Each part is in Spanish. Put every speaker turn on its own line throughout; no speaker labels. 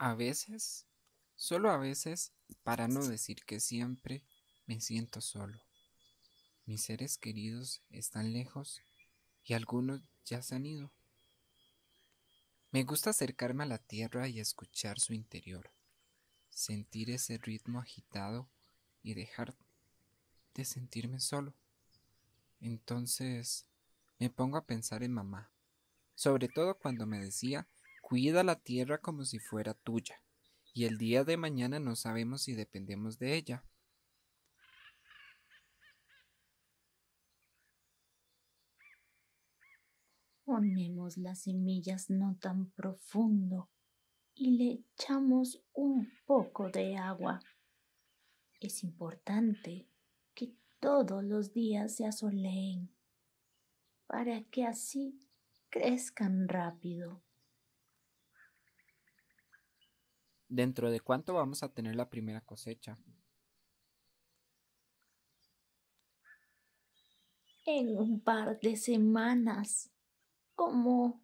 A veces, solo a veces, para no decir que siempre, me siento solo. Mis seres queridos están lejos y algunos ya se han ido. Me gusta acercarme a la tierra y escuchar su interior, sentir ese ritmo agitado y dejar de sentirme solo. Entonces me pongo a pensar en mamá, sobre todo cuando me decía Cuida la tierra como si fuera tuya, y el día de mañana no sabemos si dependemos de ella.
Ponemos las semillas no tan profundo y le echamos un poco de agua. Es importante que todos los días se asoleen para que así crezcan rápido.
¿Dentro de cuánto vamos a tener la primera cosecha?
En un par de semanas, como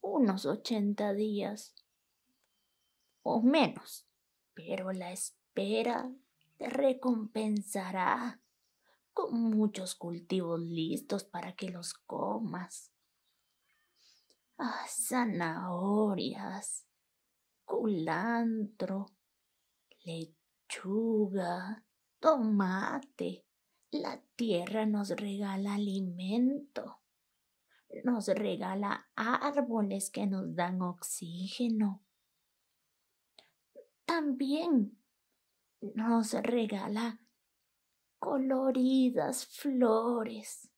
unos 80 días o menos, pero la espera te recompensará con muchos cultivos listos para que los comas. Ah, zanahorias, culantro, lechuga, tomate. La tierra nos regala alimento, nos regala árboles que nos dan oxígeno. También nos regala coloridas flores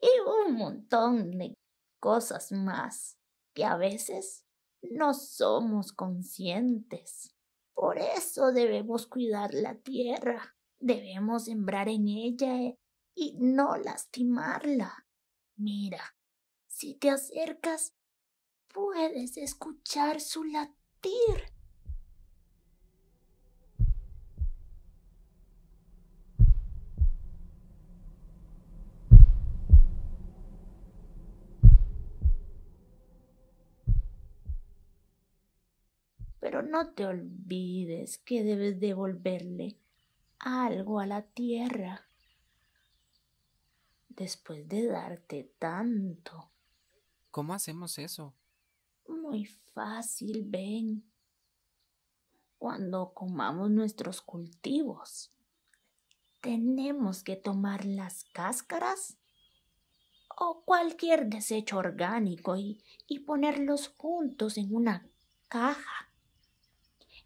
y un montón de cosas más que a veces no somos conscientes. Por eso debemos cuidar la tierra, debemos sembrar en ella eh, y no lastimarla. Mira, si te acercas, puedes escuchar su latir no te olvides que debes devolverle algo a la tierra. Después de darte tanto.
¿Cómo hacemos eso?
Muy fácil, ven. Cuando comamos nuestros cultivos, tenemos que tomar las cáscaras o cualquier desecho orgánico y, y ponerlos juntos en una caja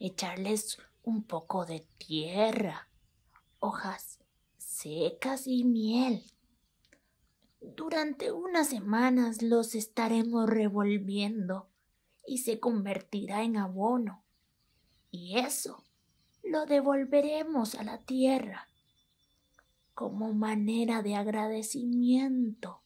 echarles un poco de tierra, hojas secas y miel. Durante unas semanas los estaremos revolviendo y se convertirá en abono. Y eso lo devolveremos a la tierra como manera de agradecimiento.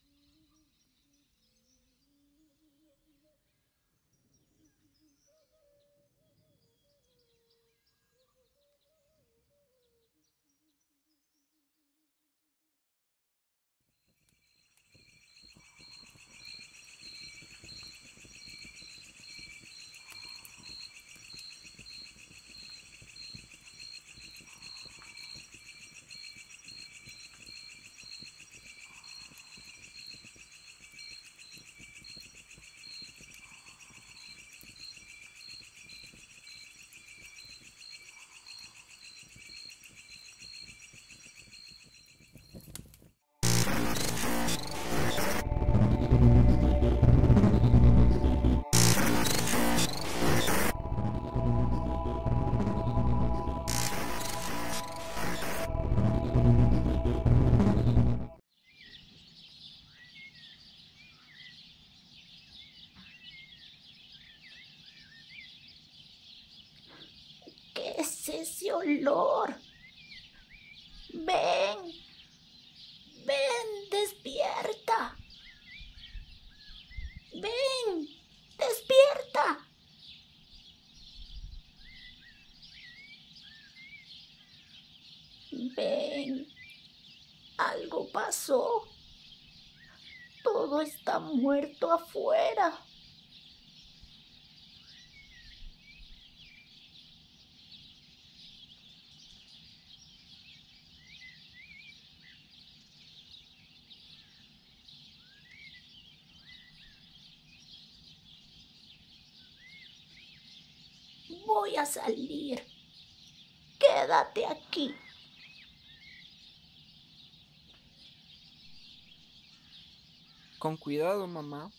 olor. Ven, ven, despierta. Ven, despierta. Ven, algo pasó. Todo está muerto afuera. voy a salir. Quédate aquí.
Con cuidado, mamá.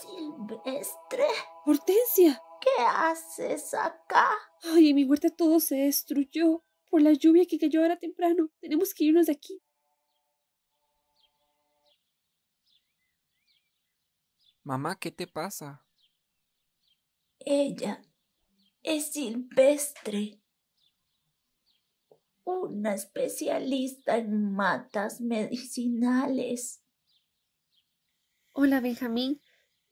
Silvestre. Hortensia. ¿Qué haces acá? Ay, en mi huerta todo se destruyó por la lluvia que cayó ahora temprano. Tenemos que irnos de aquí.
Mamá, ¿qué te pasa?
Ella es silvestre. Una especialista en matas medicinales. Hola, Benjamín.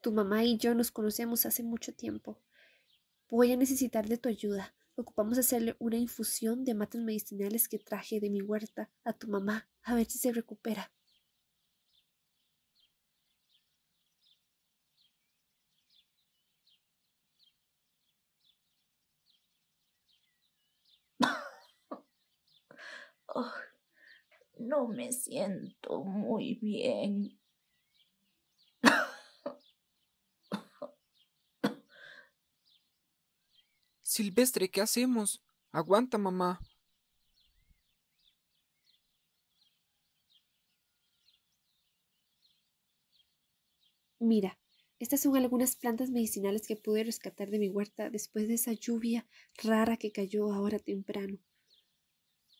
Tu mamá y yo nos conocemos hace mucho tiempo. Voy a necesitar de tu ayuda. Ocupamos hacerle una infusión de matas medicinales que traje de mi huerta a tu mamá, a ver si se recupera. no me siento muy bien.
Silvestre, ¿qué hacemos? Aguanta, mamá.
Mira, estas son algunas plantas medicinales que pude rescatar de mi huerta después de esa lluvia rara que cayó ahora temprano.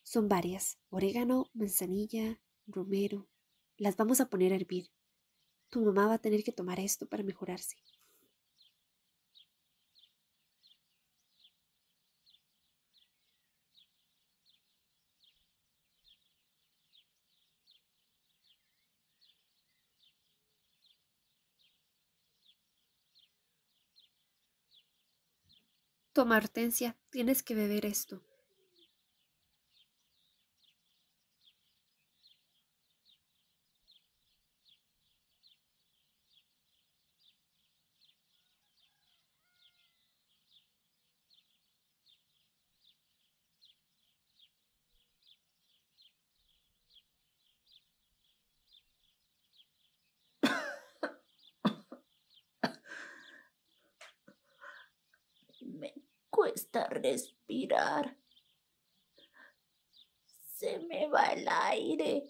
Son varias, orégano, manzanilla, romero. Las vamos a poner a hervir. Tu mamá va a tener que tomar esto para mejorarse. Toma, hortensia, tienes que beber esto. respirar. Se me va el aire.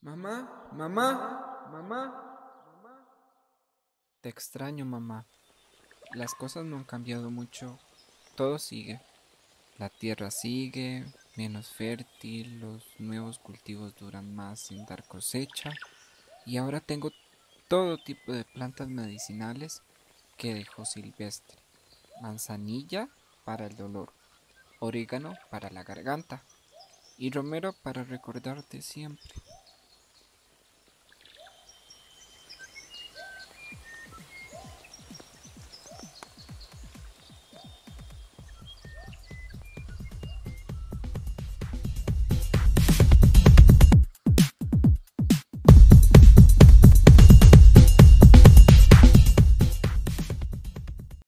Mamá, mamá, mamá, mamá. Te extraño, mamá. Las cosas no han cambiado mucho. Todo sigue. La tierra sigue, menos fértil, los nuevos cultivos duran más sin dar cosecha y ahora tengo todo tipo de plantas medicinales que dejó silvestre. Manzanilla para el dolor, orégano para la garganta y romero para recordarte siempre.